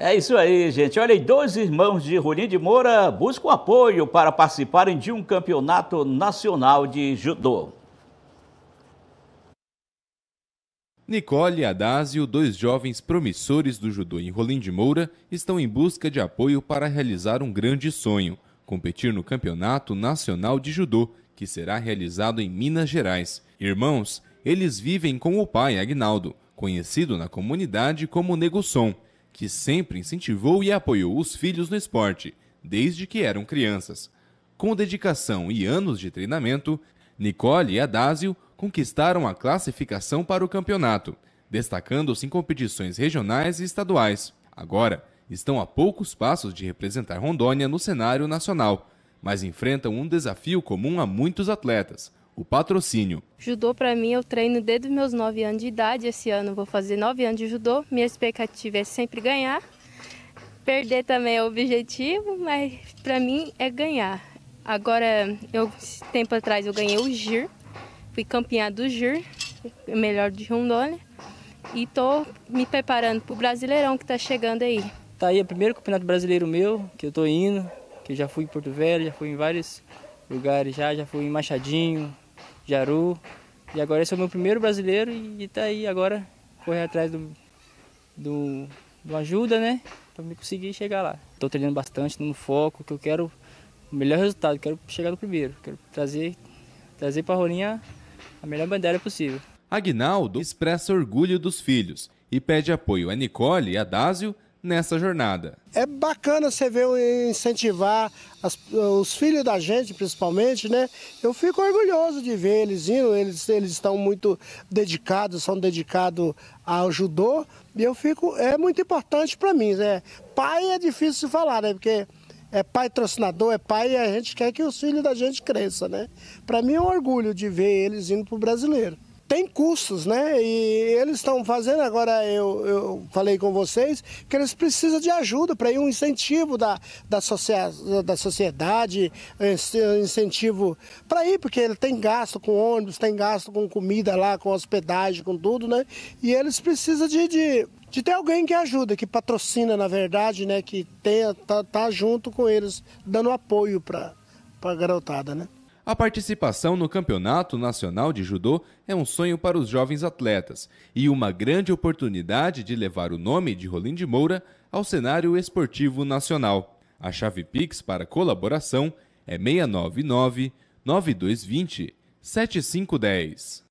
É isso aí, gente. Olha aí, dois irmãos de Rolim de Moura buscam apoio para participarem de um campeonato nacional de judô. Nicole e Adásio, dois jovens promissores do judô em Rolim de Moura, estão em busca de apoio para realizar um grande sonho, competir no Campeonato Nacional de Judô, que será realizado em Minas Gerais. Irmãos, eles vivem com o pai Agnaldo, conhecido na comunidade como Negusson, que sempre incentivou e apoiou os filhos no esporte, desde que eram crianças. Com dedicação e anos de treinamento, Nicole e Adásio conquistaram a classificação para o campeonato, destacando-se em competições regionais e estaduais. Agora, estão a poucos passos de representar Rondônia no cenário nacional, mas enfrentam um desafio comum a muitos atletas: o patrocínio. Judô para mim eu treino desde meus 9 anos de idade. Esse ano vou fazer 9 anos de judô. Minha expectativa é sempre ganhar. Perder também é o objetivo, mas para mim é ganhar. Agora, eu tempo atrás eu ganhei o GIR, fui campeã do GIR, melhor de Rondônia, e tô me preparando para o Brasileirão que está chegando aí. Tá aí o primeiro campeonato brasileiro meu que eu tô indo, que eu já fui em Porto Velho, já fui em vários lugares já, já fui em Machadinho, Jaru. E agora esse é o meu primeiro brasileiro e, está tá aí agora correr atrás do, do, do ajuda, né? Pra me conseguir chegar lá. Estou treinando bastante, no foco, que eu quero o melhor resultado, quero chegar no primeiro, quero trazer, trazer pra Rolinha a melhor bandeira possível. Agnaldo expressa orgulho dos filhos e pede apoio a Nicole e a Dásio nessa jornada. É bacana você ver incentivar as, os filhos da gente, principalmente, né? Eu fico orgulhoso de ver eles indo, eles, eles estão muito dedicados, são dedicados ao judô, e eu fico, é muito importante para mim, né? Pai é difícil de falar, né? Porque é pai patrocinador, é pai e a gente quer que os filhos da gente cresçam, né? Para mim é um orgulho de ver eles indo pro brasileiro tem custos, né? E eles estão fazendo, agora eu, eu falei com vocês, que eles precisam de ajuda para ir um incentivo da, da, socia da sociedade, incentivo para ir, porque ele tem gasto com ônibus, tem gasto com comida lá, com hospedagem, com tudo, né? E eles precisam de, de de ter alguém que ajuda, que patrocina, na verdade, né? Que tenha, tá, tá junto com eles, dando apoio para a garotada, né? A participação no Campeonato Nacional de Judô é um sonho para os jovens atletas e uma grande oportunidade de levar o nome de Rolim de Moura ao cenário esportivo nacional. A chave Pix para colaboração é 699 9220 7510.